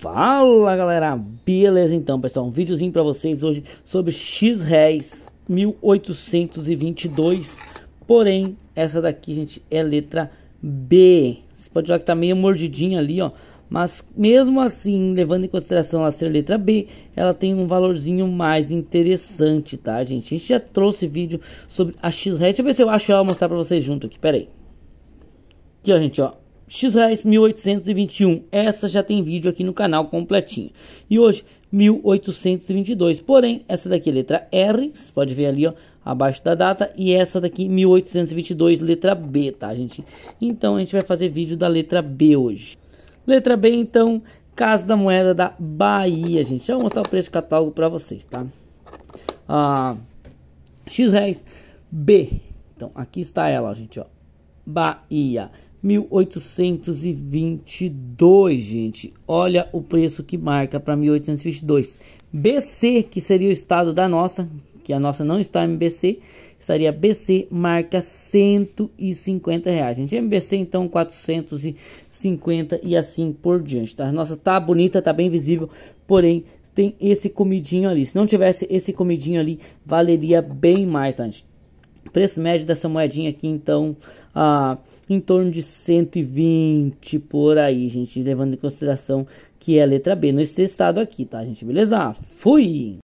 Fala galera, beleza então pessoal, um videozinho para vocês hoje sobre X réis 1822, porém essa daqui gente é letra B, você pode ver que tá meio mordidinha ali ó, mas mesmo assim, levando em consideração ela ser letra B, ela tem um valorzinho mais interessante tá gente, a gente já trouxe vídeo sobre a X réis, deixa eu ver se eu acho ela mostrar para vocês junto aqui, pera aí, aqui ó gente ó, x 1821. Essa já tem vídeo aqui no canal completinho. E hoje 1822. Porém, essa daqui é letra R, você pode ver ali, ó, abaixo da data, e essa daqui 1822, letra B, tá, gente? Então a gente vai fazer vídeo da letra B hoje. Letra B, então, Casa da Moeda da Bahia, gente. Já vou mostrar o preço do catálogo para vocês, tá? Ah, X reis B. Então, aqui está ela, ó, gente, ó. Bahia. 1822, gente. Olha o preço que marca para 1822. BC, que seria o estado da nossa, que a nossa não está MBC, estaria BC marca 150 reais. Gente, MBC então 450 e assim por diante, tá? A nossa tá bonita, tá bem visível, porém tem esse comidinho ali. Se não tivesse esse comidinho ali, valeria bem mais, tá, gente? Preço médio dessa moedinha aqui, então, ah, em torno de 120 por aí, gente. Levando em consideração que é a letra B no estado aqui, tá, gente? Beleza? Fui!